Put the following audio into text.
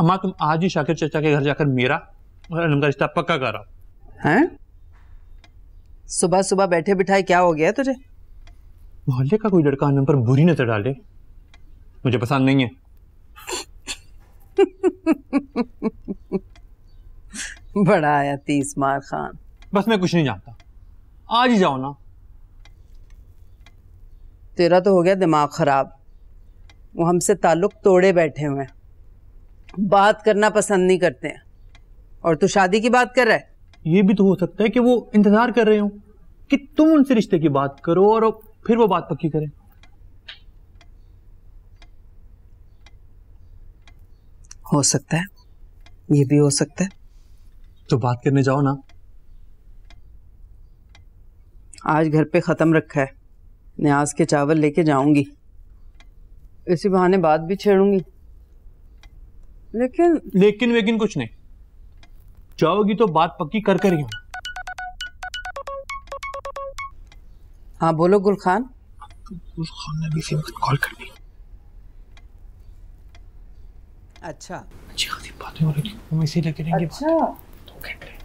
अम्मा तुम आज ही शाकिर चचा के घर जाकर मेरा और अनम का रिश्ता पक्का कर हैं सुबह सुबह बैठे बिठाए क्या हो गया तुझे मोहल्ले का कोई लड़का अनम पर बुरी नजर डाले मुझे पसंद नहीं है बड़ा आया तीस मार खान बस मैं कुछ नहीं जानता आज ही जाओ ना तेरा तो हो गया दिमाग खराब वो हमसे ताल्लुक तोड़े बैठे हुए हैं बात करना पसंद नहीं करते हैं और तू शादी की बात कर रहा है ये भी तो हो सकता है कि वो इंतजार कर रहे हो कि तुम उनसे रिश्ते की बात करो और फिर वो बात पक्की करें हो सकता है ये भी हो सकता है तो बात करने जाओ ना आज घर पे ख़त्म रखा है न्याज के चावल लेके जाऊंगी इसी बहाने बात भी छेड़ूंगी लेकिन लेकिन वेकिन कुछ नहीं जाओगी तो बात पक्की कर कर ही हाँ बोलो गुल खान गुल खान ने भी सिम कॉल कर दी अच्छा अच्छी खासी बातें हो रही थी हम इसी लगे रहेंगे अच्छा दो तो घंटे